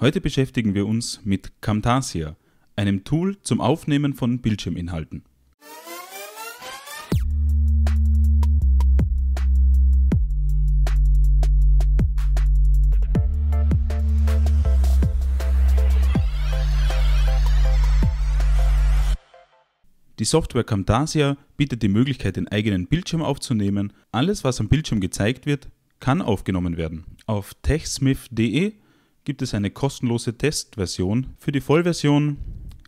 Heute beschäftigen wir uns mit Camtasia, einem Tool zum Aufnehmen von Bildschirminhalten. Die Software Camtasia bietet die Möglichkeit, den eigenen Bildschirm aufzunehmen. Alles, was am Bildschirm gezeigt wird, kann aufgenommen werden. Auf techsmith.de gibt es eine kostenlose Testversion. Für die Vollversion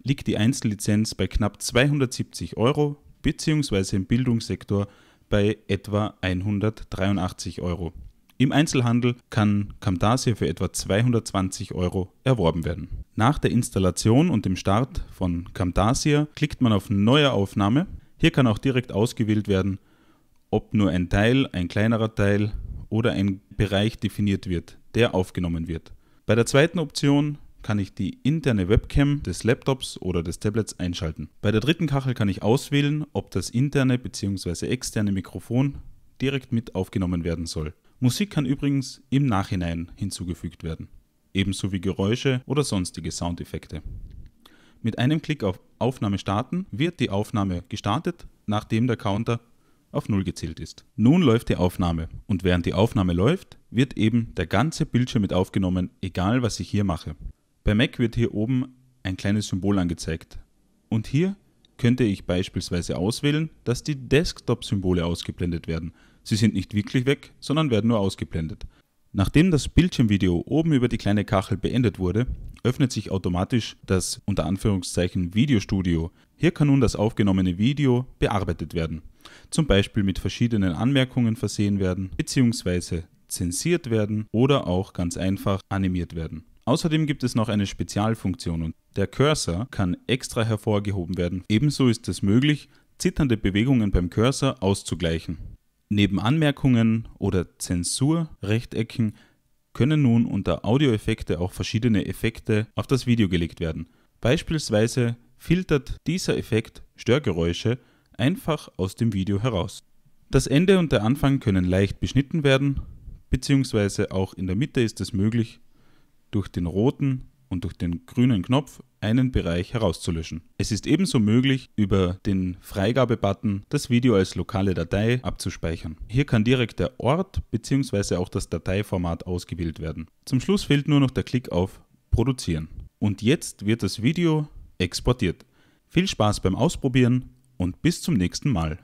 liegt die Einzellizenz bei knapp 270 Euro bzw. im Bildungssektor bei etwa 183 Euro. Im Einzelhandel kann Camtasia für etwa 220 Euro erworben werden. Nach der Installation und dem Start von Camtasia klickt man auf Neue Aufnahme. Hier kann auch direkt ausgewählt werden, ob nur ein Teil, ein kleinerer Teil oder ein Bereich definiert wird, der aufgenommen wird. Bei der zweiten Option kann ich die interne Webcam des Laptops oder des Tablets einschalten. Bei der dritten Kachel kann ich auswählen, ob das interne bzw. externe Mikrofon direkt mit aufgenommen werden soll. Musik kann übrigens im Nachhinein hinzugefügt werden, ebenso wie Geräusche oder sonstige Soundeffekte. Mit einem Klick auf Aufnahme starten wird die Aufnahme gestartet, nachdem der Counter auf 0 gezählt ist. Nun läuft die Aufnahme und während die Aufnahme läuft, wird eben der ganze Bildschirm mit aufgenommen, egal was ich hier mache. Bei Mac wird hier oben ein kleines Symbol angezeigt. Und hier könnte ich beispielsweise auswählen, dass die Desktop-Symbole ausgeblendet werden. Sie sind nicht wirklich weg, sondern werden nur ausgeblendet. Nachdem das Bildschirmvideo oben über die kleine Kachel beendet wurde, öffnet sich automatisch das unter Anführungszeichen Videostudio. Hier kann nun das aufgenommene Video bearbeitet werden, zum Beispiel mit verschiedenen Anmerkungen versehen werden, beziehungsweise zensiert werden oder auch ganz einfach animiert werden. Außerdem gibt es noch eine Spezialfunktion und der Cursor kann extra hervorgehoben werden. Ebenso ist es möglich, zitternde Bewegungen beim Cursor auszugleichen. Neben Anmerkungen oder Zensurrechtecken können nun unter Audioeffekte auch verschiedene Effekte auf das Video gelegt werden. Beispielsweise filtert dieser Effekt Störgeräusche einfach aus dem Video heraus. Das Ende und der Anfang können leicht beschnitten werden beziehungsweise auch in der Mitte ist es möglich, durch den roten und durch den grünen Knopf einen Bereich herauszulöschen. Es ist ebenso möglich, über den Freigabe-Button das Video als lokale Datei abzuspeichern. Hier kann direkt der Ort bzw. auch das Dateiformat ausgewählt werden. Zum Schluss fehlt nur noch der Klick auf Produzieren. Und jetzt wird das Video exportiert. Viel Spaß beim Ausprobieren und bis zum nächsten Mal.